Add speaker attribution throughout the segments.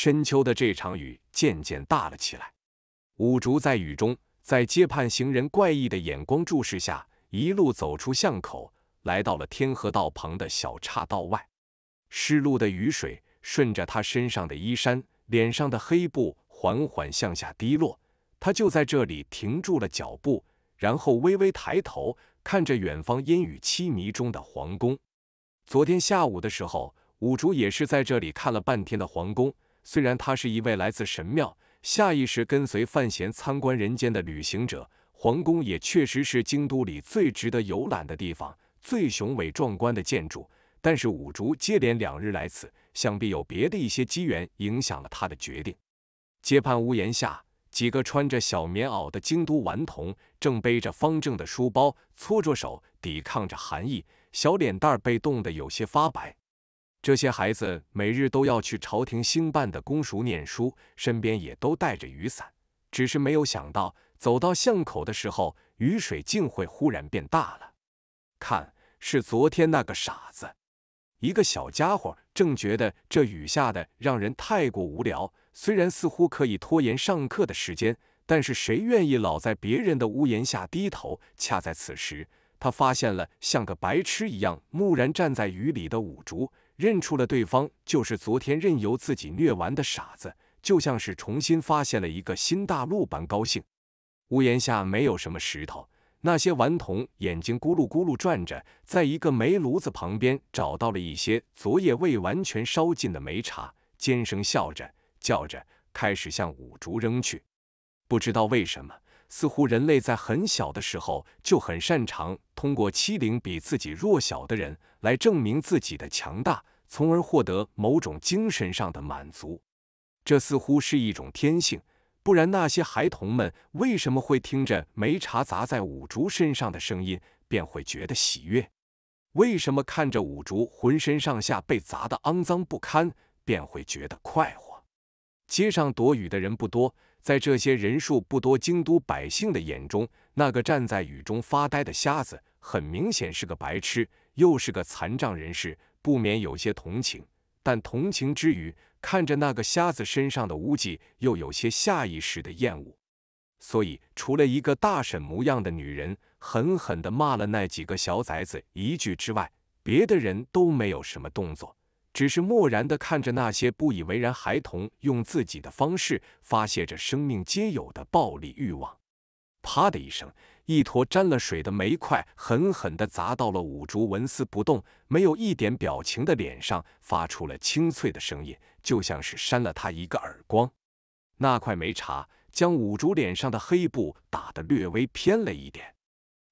Speaker 1: 深秋的这场雨渐渐大了起来，五竹在雨中，在街畔行人怪异的眼光注视下，一路走出巷口，来到了天河道旁的小岔道外。湿漉的雨水顺着他身上的衣衫、脸上的黑布缓缓向下滴落，他就在这里停住了脚步，然后微微抬头看着远方阴雨凄迷中的皇宫。昨天下午的时候，五竹也是在这里看了半天的皇宫。虽然他是一位来自神庙，下意识跟随范闲参观人间的旅行者，皇宫也确实是京都里最值得游览的地方，最雄伟壮观的建筑。但是五竹接连两日来此，想必有别的一些机缘影响了他的决定。街畔屋檐下，几个穿着小棉袄的京都顽童正背着方正的书包，搓着手抵抗着寒意，小脸蛋被冻得有些发白。这些孩子每日都要去朝廷兴办的公塾念书，身边也都带着雨伞，只是没有想到走到巷口的时候，雨水竟会忽然变大了。看，是昨天那个傻子，一个小家伙正觉得这雨下的让人太过无聊，虽然似乎可以拖延上课的时间，但是谁愿意老在别人的屋檐下低头？恰在此时，他发现了像个白痴一样木然站在雨里的五竹。认出了对方就是昨天任由自己虐完的傻子，就像是重新发现了一个新大陆般高兴。屋檐下没有什么石头，那些顽童眼睛咕噜咕噜转着，在一个煤炉子旁边找到了一些昨夜未完全烧尽的煤渣，尖声笑着叫着，开始向五竹扔去。不知道为什么。似乎人类在很小的时候就很擅长通过欺凌比自己弱小的人来证明自己的强大，从而获得某种精神上的满足。这似乎是一种天性，不然那些孩童们为什么会听着梅茶砸在五竹身上的声音便会觉得喜悦？为什么看着五竹浑身上下被砸得肮脏不堪便会觉得快活？街上躲雨的人不多。在这些人数不多、京都百姓的眼中，那个站在雨中发呆的瞎子，很明显是个白痴，又是个残障人士，不免有些同情。但同情之余，看着那个瞎子身上的污迹，又有些下意识的厌恶。所以，除了一个大婶模样的女人狠狠地骂了那几个小崽子一句之外，别的人都没有什么动作。只是漠然的看着那些不以为然孩童用自己的方式发泄着生命皆有的暴力欲望。啪的一声，一坨沾了水的煤块狠狠的砸到了五竹纹丝不动、没有一点表情的脸上，发出了清脆的声音，就像是扇了他一个耳光。那块煤茶将五竹脸上的黑布打得略微偏了一点，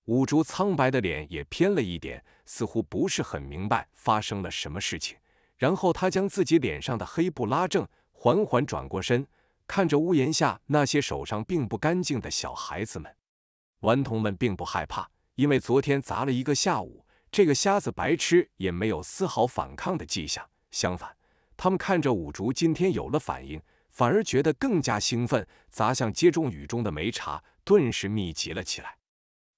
Speaker 1: 五竹苍白的脸也偏了一点，似乎不是很明白发生了什么事情。然后他将自己脸上的黑布拉正，缓缓转过身，看着屋檐下那些手上并不干净的小孩子们。顽童们并不害怕，因为昨天砸了一个下午，这个瞎子白痴也没有丝毫反抗的迹象。相反，他们看着五竹今天有了反应，反而觉得更加兴奋，砸向接种雨中的梅茶，顿时密集了起来。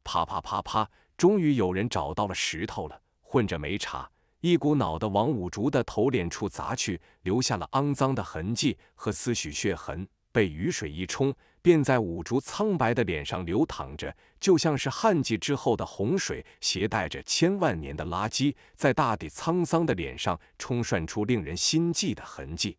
Speaker 1: 啪啪啪啪，终于有人找到了石头了，混着梅茶。一股脑的往五竹的头脸处砸去，留下了肮脏的痕迹和丝许血痕，被雨水一冲，便在五竹苍白的脸上流淌着，就像是旱季之后的洪水，携带着千万年的垃圾，在大地沧桑的脸上冲涮出令人心悸的痕迹。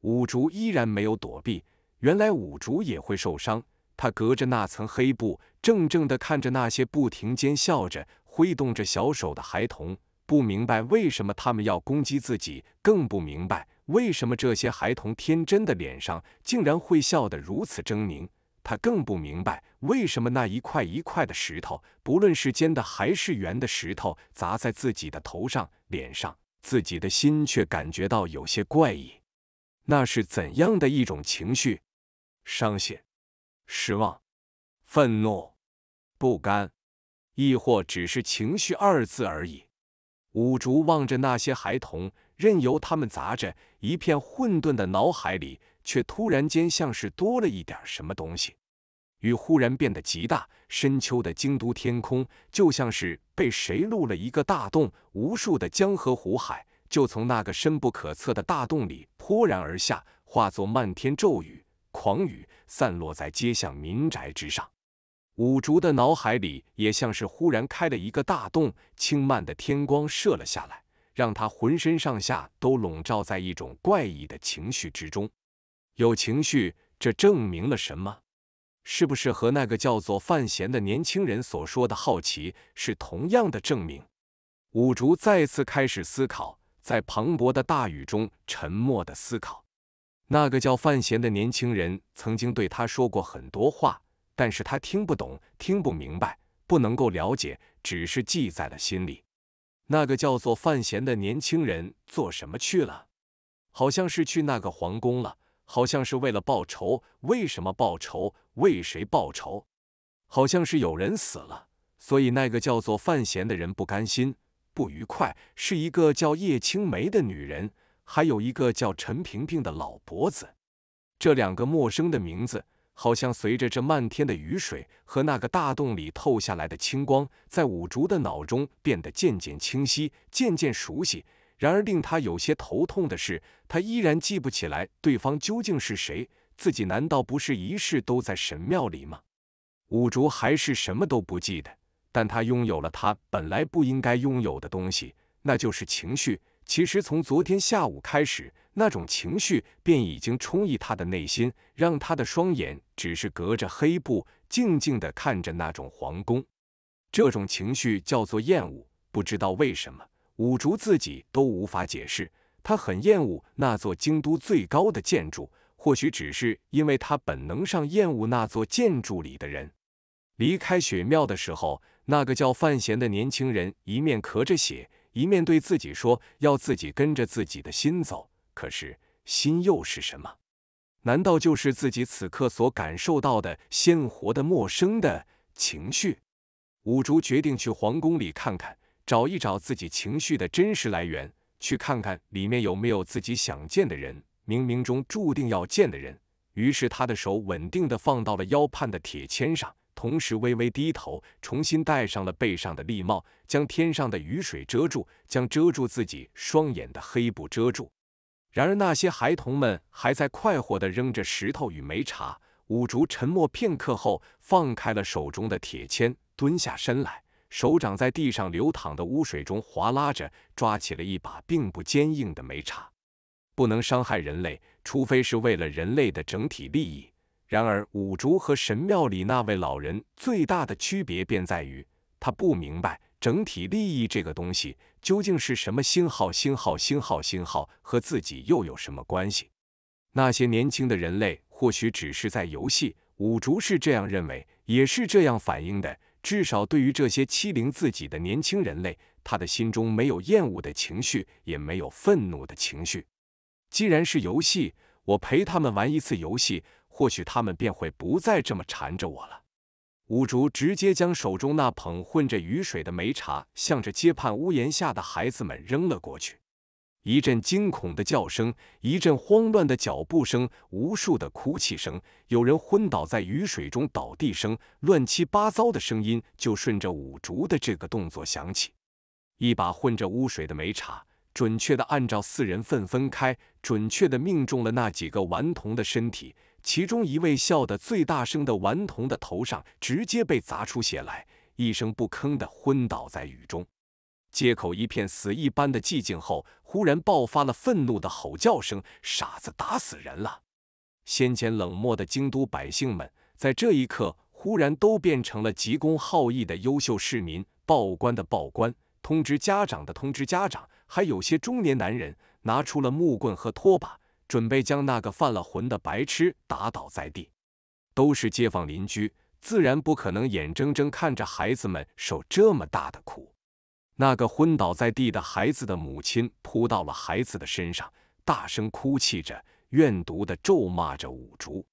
Speaker 1: 五竹依然没有躲避。原来五竹也会受伤。他隔着那层黑布，怔怔地看着那些不停尖笑着、挥动着小手的孩童。不明白为什么他们要攻击自己，更不明白为什么这些孩童天真的脸上竟然会笑得如此狰狞。他更不明白为什么那一块一块的石头，不论是尖的还是圆的石头，砸在自己的头上、脸上，自己的心却感觉到有些怪异。那是怎样的一种情绪？伤心、失望、愤怒、不甘，亦或只是“情绪”二字而已。五竹望着那些孩童，任由他们砸着，一片混沌的脑海里，却突然间像是多了一点什么东西。雨忽然变得极大，深秋的京都天空就像是被谁露了一个大洞，无数的江河湖海就从那个深不可测的大洞里泼然而下，化作漫天骤雨、狂雨，散落在街巷民宅之上。五竹的脑海里也像是忽然开了一个大洞，轻慢的天光射了下来，让他浑身上下都笼罩在一种怪异的情绪之中。有情绪，这证明了什么？是不是和那个叫做范闲的年轻人所说的好奇是同样的证明？五竹再次开始思考，在磅礴的大雨中沉默的思考。那个叫范闲的年轻人曾经对他说过很多话。但是他听不懂，听不明白，不能够了解，只是记在了心里。那个叫做范闲的年轻人做什么去了？好像是去那个皇宫了，好像是为了报仇。为什么报仇？为谁报仇？好像是有人死了，所以那个叫做范闲的人不甘心、不愉快。是一个叫叶青梅的女人，还有一个叫陈萍萍的老伯子。这两个陌生的名字。好像随着这漫天的雨水和那个大洞里透下来的青光，在五竹的脑中变得渐渐清晰，渐渐熟悉。然而令他有些头痛的是，他依然记不起来对方究竟是谁。自己难道不是一世都在神庙里吗？五竹还是什么都不记得，但他拥有了他本来不应该拥有的东西，那就是情绪。其实从昨天下午开始，那种情绪便已经充溢他的内心，让他的双眼只是隔着黑布静静的看着那种皇宫。这种情绪叫做厌恶，不知道为什么，五竹自己都无法解释。他很厌恶那座京都最高的建筑，或许只是因为他本能上厌恶那座建筑里的人。离开雪庙的时候，那个叫范闲的年轻人一面咳着血。一面对自己说要自己跟着自己的心走，可是心又是什么？难道就是自己此刻所感受到的鲜活的陌生的情绪？五竹决定去皇宫里看看，找一找自己情绪的真实来源，去看看里面有没有自己想见的人，冥冥中注定要见的人。于是他的手稳定地放到了腰畔的铁签上。同时微微低头，重新戴上了背上的笠帽，将天上的雨水遮住，将遮住自己双眼的黑布遮住。然而那些孩童们还在快活地扔着石头与煤茶。五竹沉默片刻后，放开了手中的铁签，蹲下身来，手掌在地上流淌的污水中划拉着，抓起了一把并不坚硬的煤茶。不能伤害人类，除非是为了人类的整体利益。然而，五竹和神庙里那位老人最大的区别便在于，他不明白整体利益这个东西究竟是什么。星号星号星号星号和自己又有什么关系？那些年轻的人类或许只是在游戏。五竹是这样认为，也是这样反应的。至少对于这些欺凌自己的年轻人类，他的心中没有厌恶的情绪，也没有愤怒的情绪。既然是游戏，我陪他们玩一次游戏。或许他们便会不再这么缠着我了。五竹直接将手中那捧混着雨水的梅茶，向着街畔屋檐下的孩子们扔了过去。一阵惊恐的叫声，一阵慌乱的脚步声，无数的哭泣声，有人昏倒在雨水中倒地声，乱七八糟的声音就顺着五竹的这个动作响起。一把混着污水的梅茶。准确的按照四人份分开，准确的命中了那几个顽童的身体。其中一位笑得最大声的顽童的头上直接被砸出血来，一声不吭的昏倒在雨中。街口一片死一般的寂静后，忽然爆发了愤怒的吼叫声：“傻子，打死人了！”先前冷漠的京都百姓们，在这一刻忽然都变成了急公好义的优秀市民，报官的报官，通知家长的通知家长。还有些中年男人拿出了木棍和拖把，准备将那个犯了浑的白痴打倒在地。都是街坊邻居，自然不可能眼睁睁看着孩子们受这么大的苦。那个昏倒在地的孩子的母亲扑到了孩子的身上，大声哭泣着，怨毒的咒骂着五竹。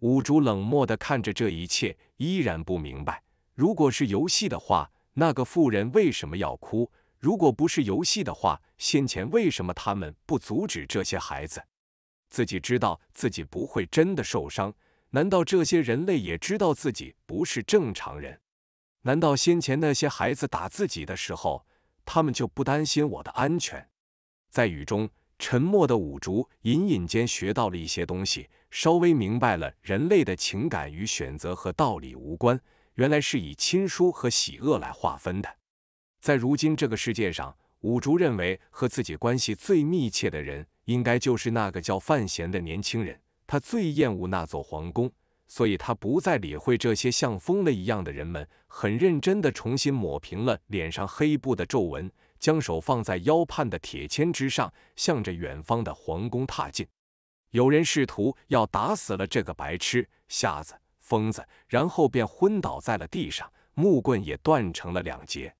Speaker 1: 五竹冷漠的看着这一切，依然不明白，如果是游戏的话，那个妇人为什么要哭？如果不是游戏的话，先前为什么他们不阻止这些孩子？自己知道自己不会真的受伤，难道这些人类也知道自己不是正常人？难道先前那些孩子打自己的时候，他们就不担心我的安全？在雨中沉默的五竹，隐隐间学到了一些东西，稍微明白了人类的情感与选择和道理无关，原来是以亲疏和喜恶来划分的。在如今这个世界上，五竹认为和自己关系最密切的人，应该就是那个叫范闲的年轻人。他最厌恶那座皇宫，所以他不再理会这些像疯了一样的人们，很认真地重新抹平了脸上黑布的皱纹，将手放在腰畔的铁签之上，向着远方的皇宫踏进。有人试图要打死了这个白痴、瞎子、疯子，然后便昏倒在了地上，木棍也断成了两截。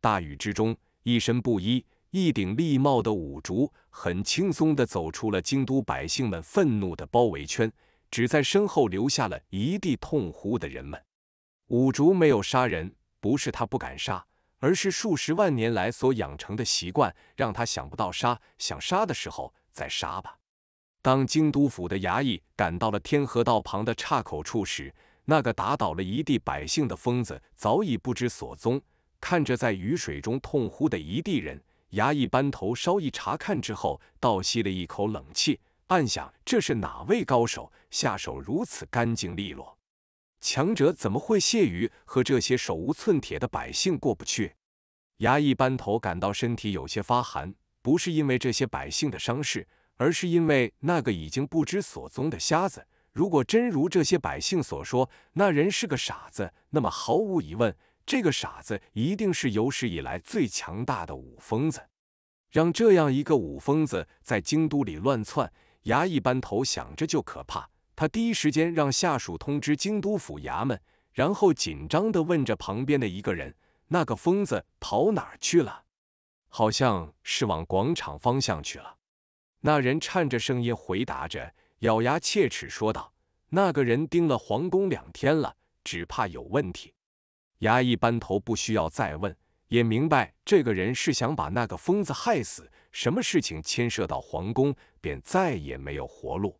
Speaker 1: 大雨之中，一身布衣、一顶笠帽的五竹很轻松地走出了京都百姓们愤怒的包围圈，只在身后留下了一地痛呼的人们。五竹没有杀人，不是他不敢杀，而是数十万年来所养成的习惯让他想不到杀，想杀的时候再杀吧。当京都府的衙役赶到了天河道旁的岔口处时，那个打倒了一地百姓的疯子早已不知所踪。看着在雨水中痛呼的一地人，衙役班头稍一查看之后，倒吸了一口冷气，暗想：这是哪位高手？下手如此干净利落，强者怎么会屑于和这些手无寸铁的百姓过不去？衙役班头感到身体有些发寒，不是因为这些百姓的伤势，而是因为那个已经不知所踪的瞎子。如果真如这些百姓所说，那人是个傻子，那么毫无疑问。这个傻子一定是有史以来最强大的武疯子，让这样一个武疯子在京都里乱窜，衙役班头想着就可怕。他第一时间让下属通知京都府衙门，然后紧张地问着旁边的一个人：“那个疯子跑哪去了？”“好像是往广场方向去了。”那人颤着声音回答着，咬牙切齿说道：“那个人盯了皇宫两天了，只怕有问题。”衙役班头不需要再问，也明白这个人是想把那个疯子害死。什么事情牵涉到皇宫，便再也没有活路。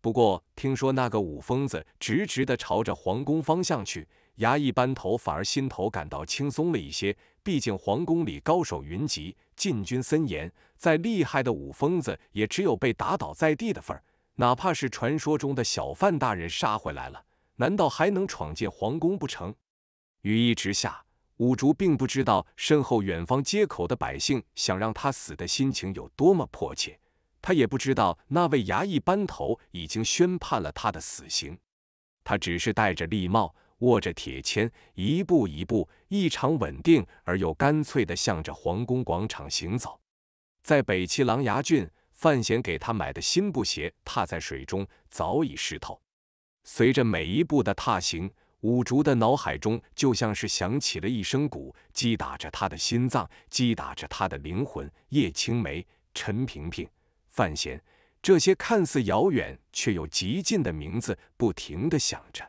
Speaker 1: 不过听说那个武疯子直直的朝着皇宫方向去，衙役班头反而心头感到轻松了一些。毕竟皇宫里高手云集，禁军森严，再厉害的武疯子也只有被打倒在地的份儿。哪怕是传说中的小范大人杀回来了，难道还能闯进皇宫不成？雨一直下，五竹并不知道身后远方街口的百姓想让他死的心情有多么迫切，他也不知道那位衙役班头已经宣判了他的死刑。他只是戴着笠帽，握着铁签，一步一步异常稳定而又干脆地向着皇宫广场行走。在北齐琅琊郡，范闲给他买的新布鞋踏在水中早已湿透，随着每一步的踏行。五竹的脑海中就像是响起了一声鼓，击打着他的心脏，击打着他的灵魂。叶青梅、陈萍萍、范闲，这些看似遥远却又极近的名字，不停的响着。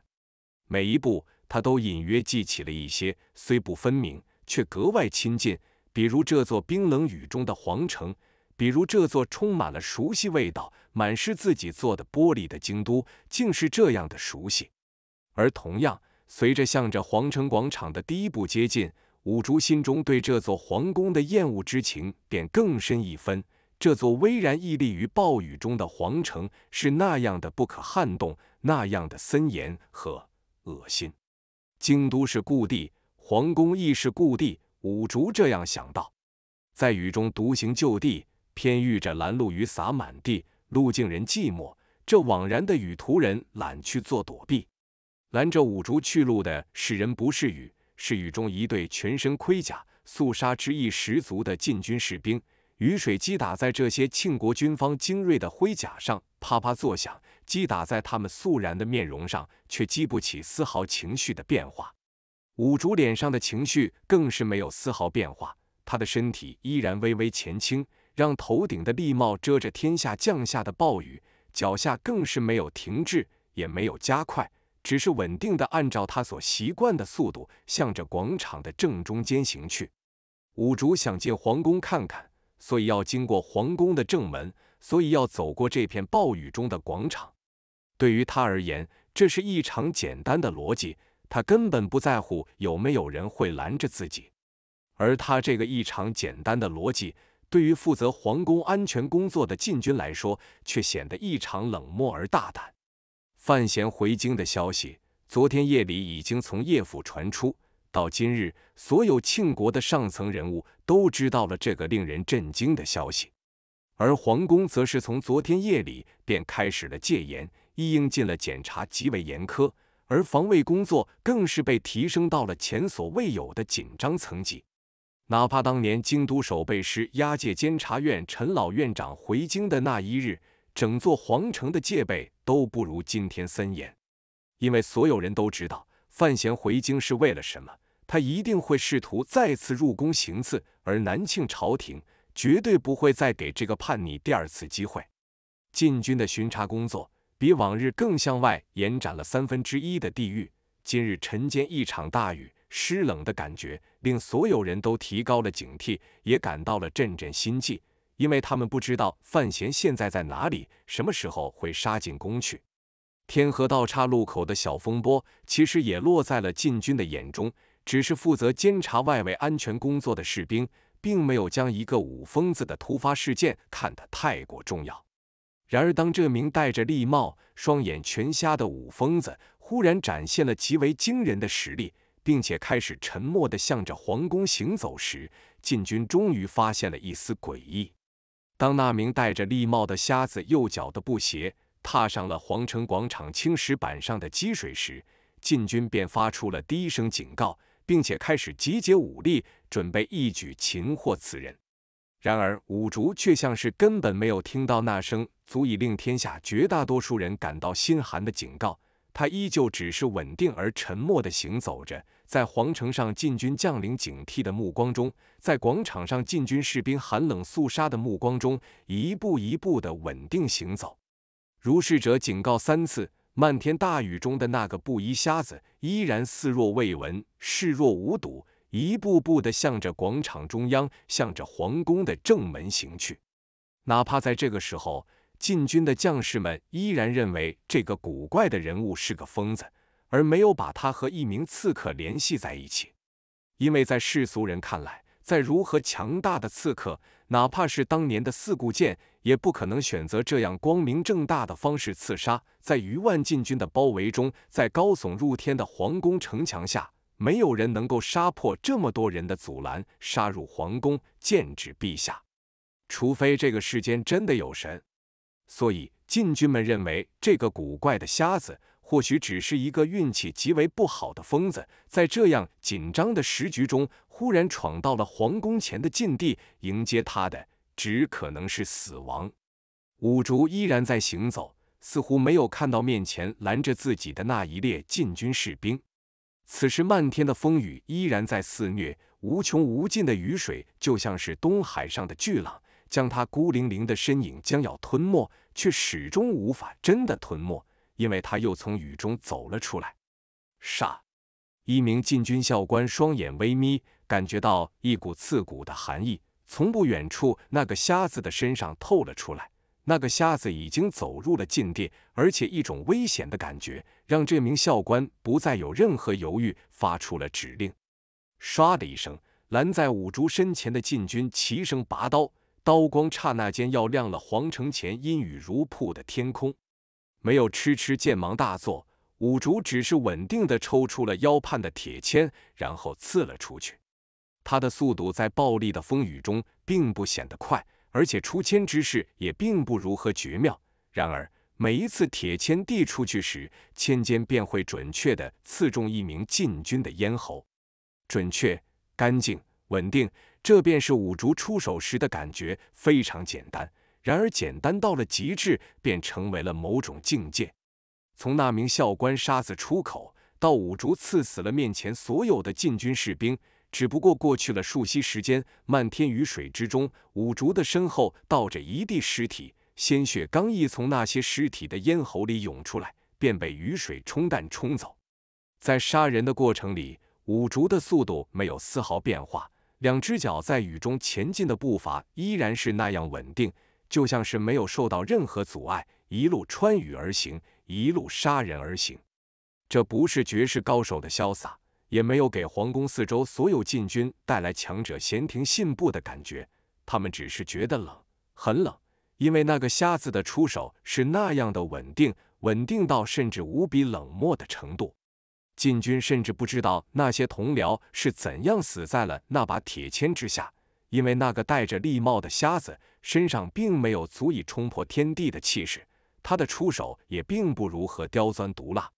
Speaker 1: 每一步，他都隐约记起了一些，虽不分明，却格外亲近。比如这座冰冷雨中的皇城，比如这座充满了熟悉味道、满是自己做的玻璃的京都，竟是这样的熟悉。而同样，随着向着皇城广场的第一步接近，五竹心中对这座皇宫的厌恶之情便更深一分。这座巍然屹立于暴雨中的皇城，是那样的不可撼动，那样的森严和恶心。京都是故地，皇宫亦是故地，五竹这样想到，在雨中独行就地，偏遇着拦路雨洒满地，路径人寂寞，这枉然的雨途人懒去做躲避。拦着五竹去路的是人，不是雨，是雨中一对全身盔甲、肃杀之意十足的禁军士兵。雨水击打在这些庆国军方精锐的盔甲上，啪啪作响；击打在他们肃然的面容上，却激不起丝毫情绪的变化。五竹脸上的情绪更是没有丝毫变化，他的身体依然微微前倾，让头顶的笠帽遮着天下降下的暴雨，脚下更是没有停滞，也没有加快。只是稳定地按照他所习惯的速度，向着广场的正中间行去。五竹想进皇宫看看，所以要经过皇宫的正门，所以要走过这片暴雨中的广场。对于他而言，这是一场简单的逻辑，他根本不在乎有没有人会拦着自己。而他这个异常简单的逻辑，对于负责皇宫安全工作的禁军来说，却显得异常冷漠而大胆。范闲回京的消息，昨天夜里已经从叶府传出，到今日，所有庆国的上层人物都知道了这个令人震惊的消息。而皇宫则是从昨天夜里便开始了戒严，一应进了检查极为严苛，而防卫工作更是被提升到了前所未有的紧张层级。哪怕当年京都守备师押解监察院陈老院长回京的那一日。整座皇城的戒备都不如今天森严，因为所有人都知道范闲回京是为了什么，他一定会试图再次入宫行刺，而南庆朝廷绝对不会再给这个叛逆第二次机会。禁军的巡查工作比往日更向外延展了三分之一的地域。今日晨间一场大雨，湿冷的感觉令所有人都提高了警惕，也感到了阵阵心悸。因为他们不知道范闲现在在哪里，什么时候会杀进宫去。天河道岔路口的小风波其实也落在了禁军的眼中，只是负责监察外围安全工作的士兵并没有将一个武疯子的突发事件看得太过重要。然而，当这名戴着笠帽、双眼全瞎的武疯子忽然展现了极为惊人的实力，并且开始沉默地向着皇宫行走时，禁军终于发现了一丝诡异。当那名戴着笠帽的瞎子右脚的布鞋踏上了皇城广场青石板上的积水时，禁军便发出了低声警告，并且开始集结武力，准备一举擒获此人。然而，五竹却像是根本没有听到那声足以令天下绝大多数人感到心寒的警告。他依旧只是稳定而沉默地行走着，在皇城上禁军将领警惕的目光中，在广场上禁军士兵寒冷肃杀的目光中，一步一步地稳定行走。如是者警告三次，漫天大雨中的那个布衣瞎子依然视若未闻，视若无睹，一步步地向着广场中央，向着皇宫的正门行去。哪怕在这个时候。禁军的将士们依然认为这个古怪的人物是个疯子，而没有把他和一名刺客联系在一起。因为在世俗人看来，在如何强大的刺客，哪怕是当年的四顾剑，也不可能选择这样光明正大的方式刺杀。在余万禁军的包围中，在高耸入天的皇宫城墙下，没有人能够杀破这么多人的阻拦，杀入皇宫，剑指陛下，除非这个世间真的有神。所以禁军们认为，这个古怪的瞎子或许只是一个运气极为不好的疯子，在这样紧张的时局中，忽然闯到了皇宫前的禁地，迎接他的只可能是死亡。五竹依然在行走，似乎没有看到面前拦着自己的那一列禁军士兵。此时漫天的风雨依然在肆虐，无穷无尽的雨水就像是东海上的巨浪，将他孤零零的身影将要吞没。却始终无法真的吞没，因为他又从雨中走了出来。杀！一名禁军校官双眼微眯，感觉到一股刺骨的寒意从不远处那个瞎子的身上透了出来。那个瞎子已经走入了禁地，而且一种危险的感觉让这名校官不再有任何犹豫，发出了指令。唰的一声，拦在五竹身前的禁军齐声拔刀。刀光刹那间要亮了皇城前阴雨如瀑的天空，没有迟迟剑芒大作，五竹只是稳定的抽出了腰畔的铁签，然后刺了出去。他的速度在暴力的风雨中并不显得快，而且出签之势也并不如何绝妙。然而每一次铁签递出去时，签尖便会准确的刺中一名禁军的咽喉，准确、干净、稳定。这便是五竹出手时的感觉，非常简单。然而，简单到了极致，便成为了某种境界。从那名校官杀子出口，到五竹刺死了面前所有的禁军士兵，只不过过去了数息时间。漫天雨水之中，五竹的身后倒着一地尸体，鲜血刚一从那些尸体的咽喉里涌出来，便被雨水冲淡冲走。在杀人的过程里，五竹的速度没有丝毫变化。两只脚在雨中前进的步伐依然是那样稳定，就像是没有受到任何阻碍，一路穿雨而行，一路杀人而行。这不是绝世高手的潇洒，也没有给皇宫四周所有禁军带来强者闲庭信步的感觉。他们只是觉得冷，很冷，因为那个瞎子的出手是那样的稳定，稳定到甚至无比冷漠的程度。禁军甚至不知道那些同僚是怎样死在了那把铁签之下，因为那个戴着笠帽的瞎子身上并没有足以冲破天地的气势，他的出手也并不如何刁钻毒辣，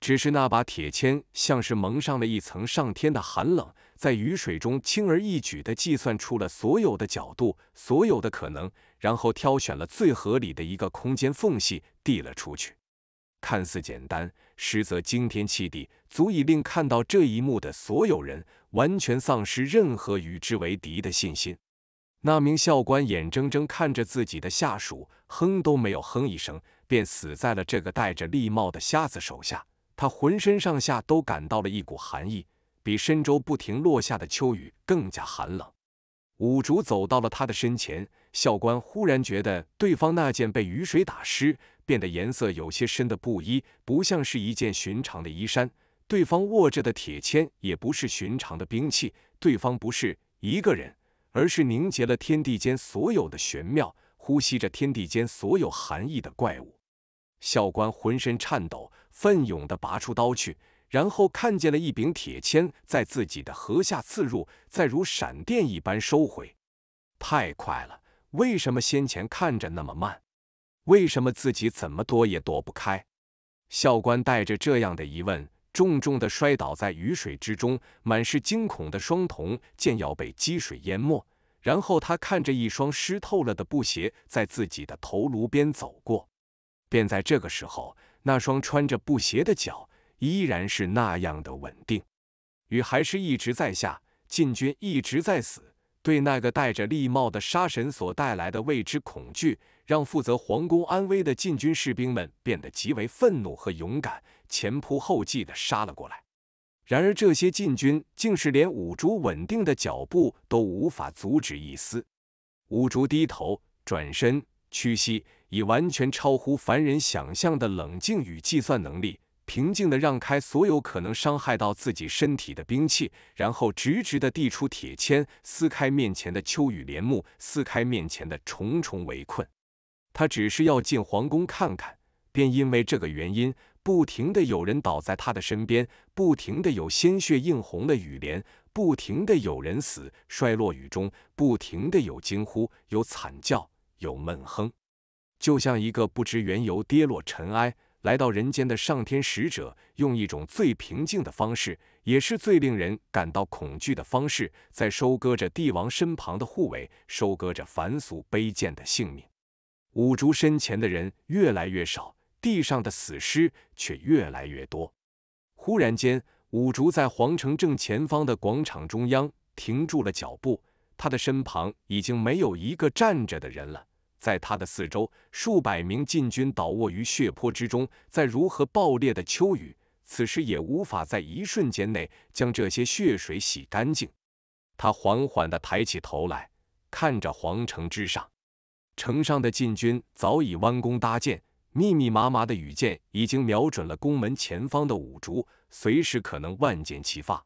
Speaker 1: 只是那把铁签像是蒙上了一层上天的寒冷，在雨水中轻而易举地计算出了所有的角度、所有的可能，然后挑选了最合理的一个空间缝隙递了出去。看似简单，实则惊天泣地，足以令看到这一幕的所有人完全丧失任何与之为敌的信心。那名校官眼睁睁看着自己的下属，哼都没有哼一声，便死在了这个戴着笠帽的瞎子手下。他浑身上下都感到了一股寒意，比深州不停落下的秋雨更加寒冷。五竹走到了他的身前，校官忽然觉得对方那件被雨水打湿。变得颜色有些深的布衣，不像是一件寻常的衣衫。对方握着的铁签也不是寻常的兵器。对方不是一个人，而是凝结了天地间所有的玄妙，呼吸着天地间所有寒意的怪物。校官浑身颤抖，奋勇地拔出刀去，然后看见了一柄铁签在自己的颌下刺入，再如闪电一般收回。太快了！为什么先前看着那么慢？为什么自己怎么躲也躲不开？校官带着这样的疑问，重重地摔倒在雨水之中，满是惊恐的双瞳见要被积水淹没。然后他看着一双湿透了的布鞋在自己的头颅边走过。便在这个时候，那双穿着布鞋的脚依然是那样的稳定。雨还是一直在下，禁军一直在死。对那个戴着笠帽的杀神所带来的未知恐惧。让负责皇宫安危的禁军士兵们变得极为愤怒和勇敢，前仆后继的杀了过来。然而，这些禁军竟是连五竹稳定的脚步都无法阻止一丝。五竹低头、转身、屈膝，以完全超乎凡人想象的冷静与计算能力，平静的让开所有可能伤害到自己身体的兵器，然后直直的递出铁签，撕开面前的秋雨帘幕，撕开面前的重重围困。他只是要进皇宫看看，便因为这个原因，不停的有人倒在他的身边，不停的有鲜血映红的雨帘，不停的有人死摔落雨中，不停的有惊呼、有惨叫、有闷哼，就像一个不知缘由跌落尘埃来到人间的上天使者，用一种最平静的方式，也是最令人感到恐惧的方式，在收割着帝王身旁的护卫，收割着凡俗卑贱的性命。五竹身前的人越来越少，地上的死尸却越来越多。忽然间，五竹在皇城正前方的广场中央停住了脚步，他的身旁已经没有一个站着的人了。在他的四周，数百名禁军倒卧于血泊之中，在如何暴烈的秋雨，此时也无法在一瞬间内将这些血水洗干净。他缓缓的抬起头来，看着皇城之上。城上的禁军早已弯弓搭箭，密密麻麻的羽箭已经瞄准了宫门前方的五竹，随时可能万箭齐发。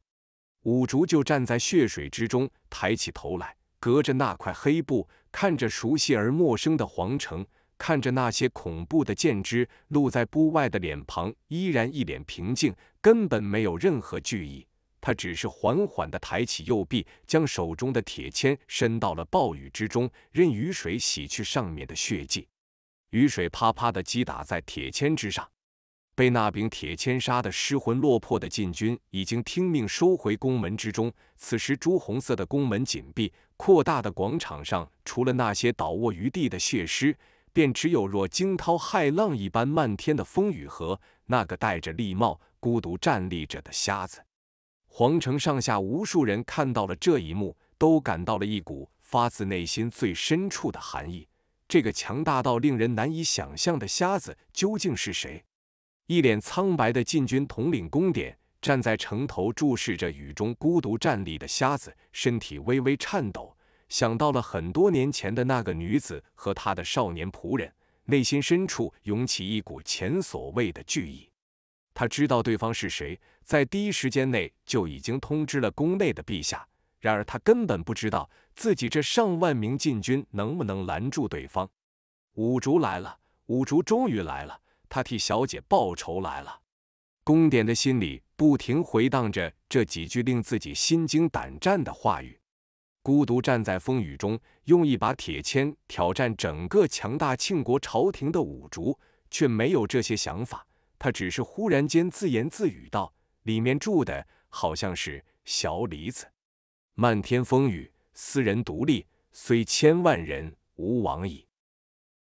Speaker 1: 五竹就站在血水之中，抬起头来，隔着那块黑布，看着熟悉而陌生的皇城，看着那些恐怖的箭支，露在布外的脸庞依然一脸平静，根本没有任何惧意。他只是缓缓地抬起右臂，将手中的铁签伸到了暴雨之中，任雨水洗去上面的血迹。雨水啪啪地击打在铁签之上。被那柄铁签杀得失魂落魄的禁军，已经听命收回宫门之中。此时，朱红色的宫门紧闭。扩大的广场上，除了那些倒卧于地的血尸，便只有若惊涛骇浪一般漫天的风雨和那个戴着笠帽、孤独站立着的瞎子。皇城上下无数人看到了这一幕，都感到了一股发自内心最深处的寒意。这个强大到令人难以想象的瞎子究竟是谁？一脸苍白的禁军统领宫典站在城头，注视着雨中孤独站立的瞎子，身体微微颤抖，想到了很多年前的那个女子和她的少年仆人，内心深处涌起一股前所未的惧意。他知道对方是谁，在第一时间内就已经通知了宫内的陛下。然而，他根本不知道自己这上万名禁军能不能拦住对方。五竹来了，五竹终于来了，他替小姐报仇来了。宫典的心里不停回荡着这几句令自己心惊胆战的话语。孤独站在风雨中，用一把铁签挑战整个强大庆国朝廷的五竹，却没有这些想法。他只是忽然间自言自语道：“里面住的好像是小李子。”漫天风雨，私人独立，虽千万人，吾往矣。